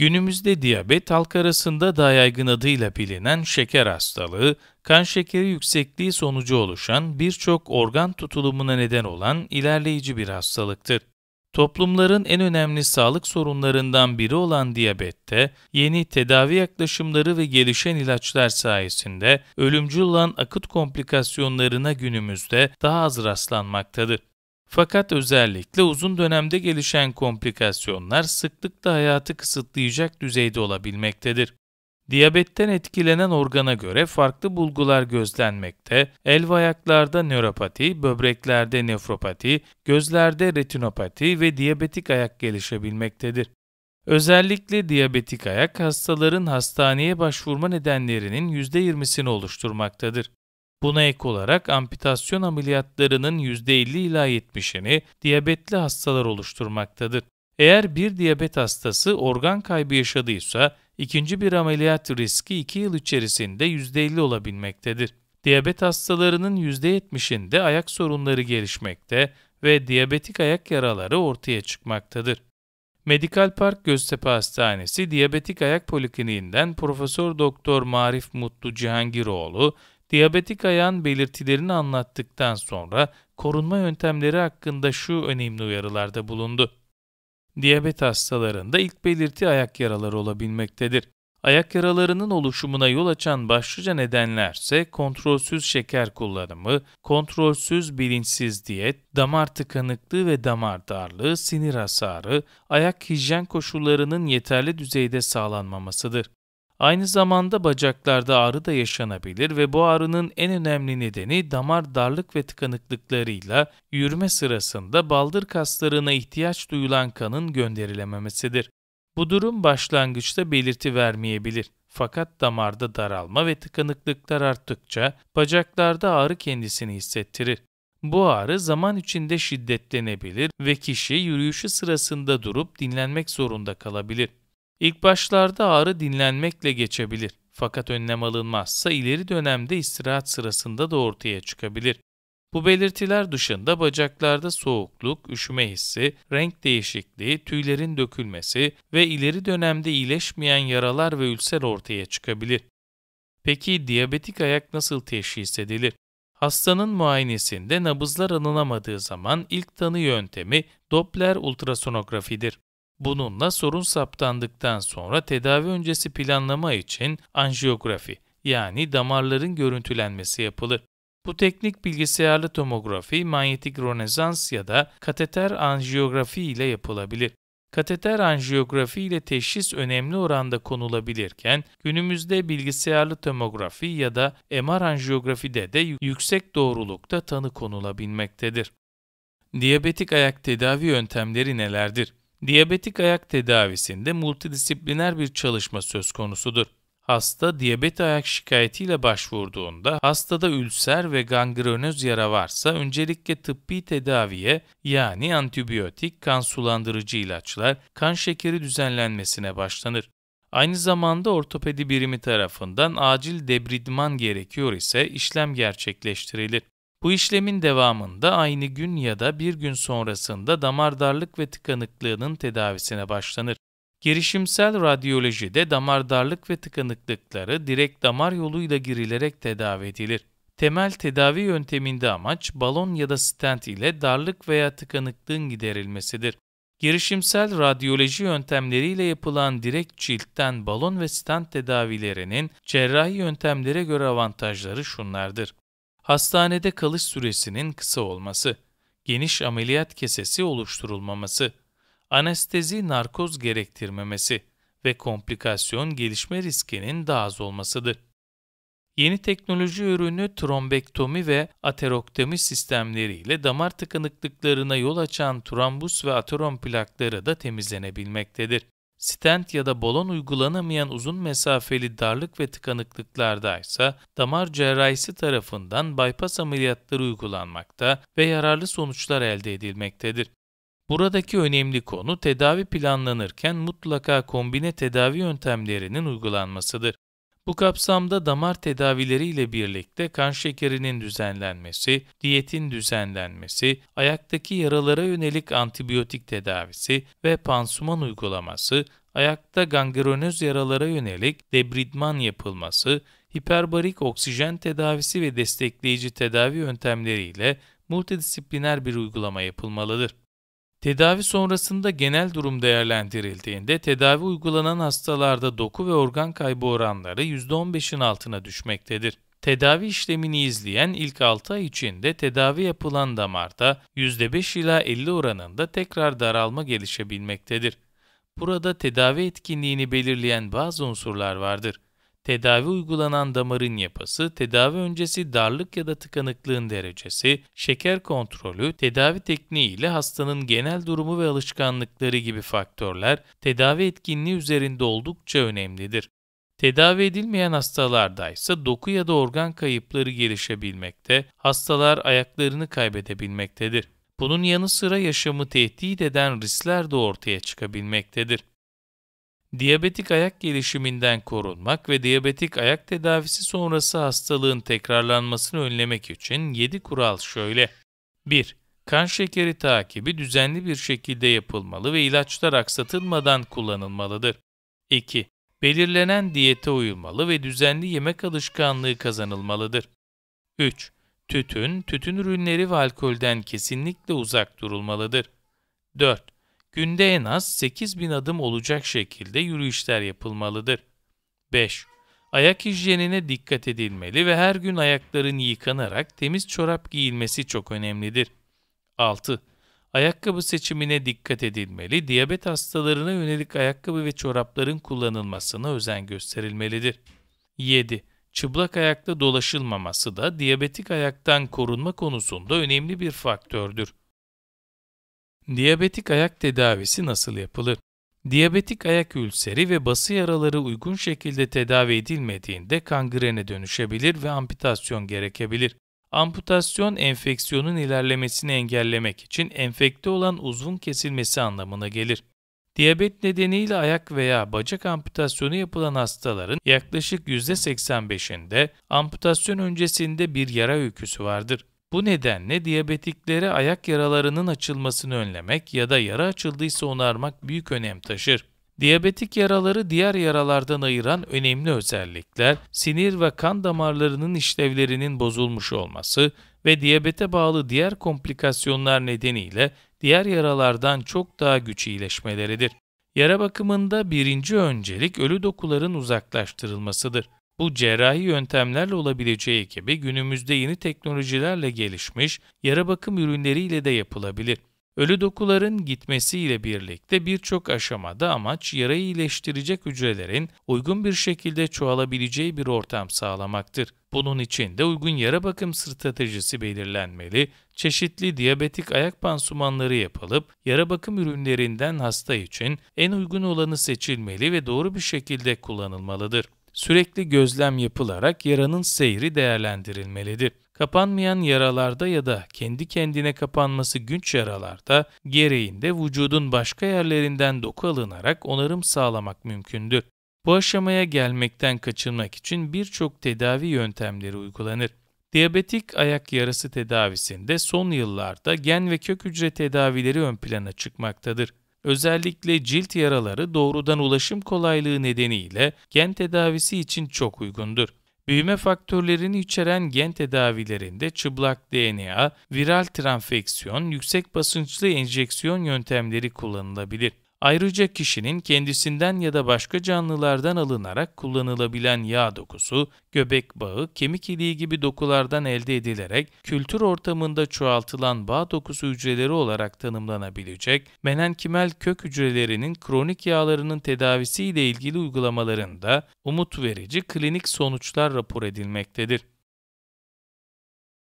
Günümüzde diyabet halk arasında daha yaygın adıyla bilinen şeker hastalığı, kan şekeri yüksekliği sonucu oluşan birçok organ tutulumuna neden olan ilerleyici bir hastalıktır. Toplumların en önemli sağlık sorunlarından biri olan diyabette, yeni tedavi yaklaşımları ve gelişen ilaçlar sayesinde ölümcül olan akut komplikasyonlarına günümüzde daha az rastlanmaktadır. Fakat özellikle uzun dönemde gelişen komplikasyonlar sıklıkla hayatı kısıtlayacak düzeyde olabilmektedir. Diyabetten etkilenen organa göre farklı bulgular gözlenmekte, el ve ayaklarda nöropati, böbreklerde nefropati, gözlerde retinopati ve diyabetik ayak gelişebilmektedir. Özellikle diyabetik ayak hastaların hastaneye başvurma nedenlerinin %20'sini oluşturmaktadır. Buna ek olarak amputasyon ameliyatlarının %50 ila %70'ini diyabetli hastalar oluşturmaktadır. Eğer bir diyabet hastası organ kaybı yaşadıysa, ikinci bir ameliyat riski 2 yıl içerisinde %50 olabilmektedir. Diyabet hastalarının %70'inde ayak sorunları gelişmekte ve diyabetik ayak yaraları ortaya çıkmaktadır. Medikal Park Göztepe Hastanesi Diyabetik Ayak Polikliniğinden Profesör Doktor Marif Mutlu Cihangiroğlu Diyabetik ayağın belirtilerini anlattıktan sonra korunma yöntemleri hakkında şu önemli uyarılarda bulundu. Diyabet hastalarında ilk belirti ayak yaraları olabilmektedir. Ayak yaralarının oluşumuna yol açan başlıca nedenler ise kontrolsüz şeker kullanımı, kontrolsüz bilinçsiz diyet, damar tıkanıklığı ve damar darlığı, sinir hasarı, ayak hijyen koşullarının yeterli düzeyde sağlanmamasıdır. Aynı zamanda bacaklarda ağrı da yaşanabilir ve bu ağrının en önemli nedeni damar darlık ve tıkanıklıklarıyla yürüme sırasında baldır kaslarına ihtiyaç duyulan kanın gönderilememesidir. Bu durum başlangıçta belirti vermeyebilir. Fakat damarda daralma ve tıkanıklıklar arttıkça bacaklarda ağrı kendisini hissettirir. Bu ağrı zaman içinde şiddetlenebilir ve kişi yürüyüşü sırasında durup dinlenmek zorunda kalabilir. İlk başlarda ağrı dinlenmekle geçebilir fakat önlem alınmazsa ileri dönemde istirahat sırasında da ortaya çıkabilir. Bu belirtiler dışında bacaklarda soğukluk, üşüme hissi, renk değişikliği, tüylerin dökülmesi ve ileri dönemde iyileşmeyen yaralar ve ülser ortaya çıkabilir. Peki diyabetik ayak nasıl teşhis edilir? Hastanın muayenesinde nabızlar anılamadığı zaman ilk tanı yöntemi Doppler ultrasonografidir. Bununla sorun saptandıktan sonra tedavi öncesi planlama için anjiyografi yani damarların görüntülenmesi yapılır. Bu teknik bilgisayarlı tomografi, manyetik ronezans ya da kateter anjiyografi ile yapılabilir. Kateter anjiyografi ile teşhis önemli oranda konulabilirken, günümüzde bilgisayarlı tomografi ya da MR anjiyografide de yüksek doğrulukta tanı konulabilmektedir. Diyabetik ayak tedavi yöntemleri nelerdir? Diyabetik ayak tedavisinde multidisipliner bir çalışma söz konusudur. Hasta diyabet ayak şikayetiyle başvurduğunda hastada ülser ve gangrenöz yara varsa öncelikle tıbbi tedaviye yani antibiyotik, kan sulandırıcı ilaçlar, kan şekeri düzenlenmesine başlanır. Aynı zamanda ortopedi birimi tarafından acil debridman gerekiyor ise işlem gerçekleştirilir. Bu işlemin devamında aynı gün ya da bir gün sonrasında damar darlık ve tıkanıklığının tedavisine başlanır. Girişimsel radyolojide damar darlık ve tıkanıklıkları direkt damar yoluyla girilerek tedavi edilir. Temel tedavi yönteminde amaç balon ya da stent ile darlık veya tıkanıklığın giderilmesidir. Girişimsel radyoloji yöntemleriyle yapılan direkt ciltten balon ve stent tedavilerinin cerrahi yöntemlere göre avantajları şunlardır hastanede kalış süresinin kısa olması, geniş ameliyat kesesi oluşturulmaması, anestezi narkoz gerektirmemesi ve komplikasyon gelişme riskinin daha az olmasıdır. Yeni teknoloji ürünü trombektomi ve ateroktomi sistemleriyle damar tıkanıklıklarına yol açan trombus ve aterom plakları da temizlenebilmektedir. Stent ya da balon uygulanamayan uzun mesafeli darlık ve tıkanıklıklarda ise damar cerrahisi tarafından bypass ameliyatları uygulanmakta ve yararlı sonuçlar elde edilmektedir. Buradaki önemli konu tedavi planlanırken mutlaka kombine tedavi yöntemlerinin uygulanmasıdır. Bu kapsamda damar tedavileriyle birlikte kan şekerinin düzenlenmesi, diyetin düzenlenmesi, ayaktaki yaralara yönelik antibiyotik tedavisi ve pansuman uygulaması, ayakta gangrenöz yaralara yönelik debridman yapılması, hiperbarik oksijen tedavisi ve destekleyici tedavi yöntemleriyle multidisipliner bir uygulama yapılmalıdır. Tedavi sonrasında genel durum değerlendirildiğinde tedavi uygulanan hastalarda doku ve organ kaybı oranları %15'in altına düşmektedir. Tedavi işlemini izleyen ilk 6 ay içinde tedavi yapılan damarda %5 ila 50 oranında tekrar daralma gelişebilmektedir. Burada tedavi etkinliğini belirleyen bazı unsurlar vardır tedavi uygulanan damarın yapısı, tedavi öncesi darlık ya da tıkanıklığın derecesi, şeker kontrolü, tedavi tekniği ile hastanın genel durumu ve alışkanlıkları gibi faktörler tedavi etkinliği üzerinde oldukça önemlidir. Tedavi edilmeyen hastalarda ise doku ya da organ kayıpları gelişebilmekte, hastalar ayaklarını kaybedebilmektedir. Bunun yanı sıra yaşamı tehdit eden riskler de ortaya çıkabilmektedir. Diyabetik ayak gelişiminden korunmak ve diyabetik ayak tedavisi sonrası hastalığın tekrarlanmasını önlemek için 7 kural şöyle. 1. Kan şekeri takibi düzenli bir şekilde yapılmalı ve ilaçlar aksatılmadan kullanılmalıdır. 2. Belirlenen diyete uyulmalı ve düzenli yemek alışkanlığı kazanılmalıdır. 3. Tütün, tütün ürünleri ve alkolden kesinlikle uzak durulmalıdır. 4. Günde en az 8000 adım olacak şekilde yürüyüşler yapılmalıdır. 5. Ayak hijyenine dikkat edilmeli ve her gün ayakların yıkanarak temiz çorap giyilmesi çok önemlidir. 6. Ayakkabı seçimine dikkat edilmeli, diyabet hastalarına yönelik ayakkabı ve çorapların kullanılmasına özen gösterilmelidir. 7. Çıplak ayakta dolaşılmaması da diyabetik ayaktan korunma konusunda önemli bir faktördür. Diyabetik ayak tedavisi nasıl yapılır? Diyabetik ayak ülseri ve bası yaraları uygun şekilde tedavi edilmediğinde kangrene dönüşebilir ve amputasyon gerekebilir. Amputasyon enfeksiyonun ilerlemesini engellemek için enfekte olan uzvun kesilmesi anlamına gelir. Diyabet nedeniyle ayak veya bacak amputasyonu yapılan hastaların yaklaşık %85'inde amputasyon öncesinde bir yara öyküsü vardır. Bu nedenle diyabetiklere ayak yaralarının açılmasını önlemek ya da yara açıldıysa onarmak büyük önem taşır. Diyabetik yaraları diğer yaralardan ayıran önemli özellikler, sinir ve kan damarlarının işlevlerinin bozulmuş olması ve diyabete bağlı diğer komplikasyonlar nedeniyle diğer yaralardan çok daha güç iyileşmeleridir. Yara bakımında birinci öncelik ölü dokuların uzaklaştırılmasıdır. Bu cerrahi yöntemlerle olabileceği gibi günümüzde yeni teknolojilerle gelişmiş yara bakım ürünleriyle de yapılabilir. Ölü dokuların gitmesiyle birlikte birçok aşamada amaç yarayı iyileştirecek hücrelerin uygun bir şekilde çoğalabileceği bir ortam sağlamaktır. Bunun için de uygun yara bakım stratejisi belirlenmeli, çeşitli diyabetik ayak pansumanları yapılıp yara bakım ürünlerinden hasta için en uygun olanı seçilmeli ve doğru bir şekilde kullanılmalıdır sürekli gözlem yapılarak yaranın seyri değerlendirilmelidir. Kapanmayan yaralarda ya da kendi kendine kapanması güç yaralarda gereğinde vücudun başka yerlerinden doku alınarak onarım sağlamak mümkündür. Bu aşamaya gelmekten kaçınmak için birçok tedavi yöntemleri uygulanır. Diyabetik ayak yarası tedavisinde son yıllarda gen ve kök hücre tedavileri ön plana çıkmaktadır. Özellikle cilt yaraları doğrudan ulaşım kolaylığı nedeniyle gen tedavisi için çok uygundur. Büyüme faktörlerini içeren gen tedavilerinde çıplak DNA, viral transfeksiyon, yüksek basınçlı enjeksiyon yöntemleri kullanılabilir. Ayrıca kişinin kendisinden ya da başka canlılardan alınarak kullanılabilen yağ dokusu, göbek bağı, kemik iliği gibi dokulardan elde edilerek kültür ortamında çoğaltılan bağ dokusu hücreleri olarak tanımlanabilecek, menenkimel kök hücrelerinin kronik yağlarının tedavisiyle ilgili uygulamalarında umut verici klinik sonuçlar rapor edilmektedir.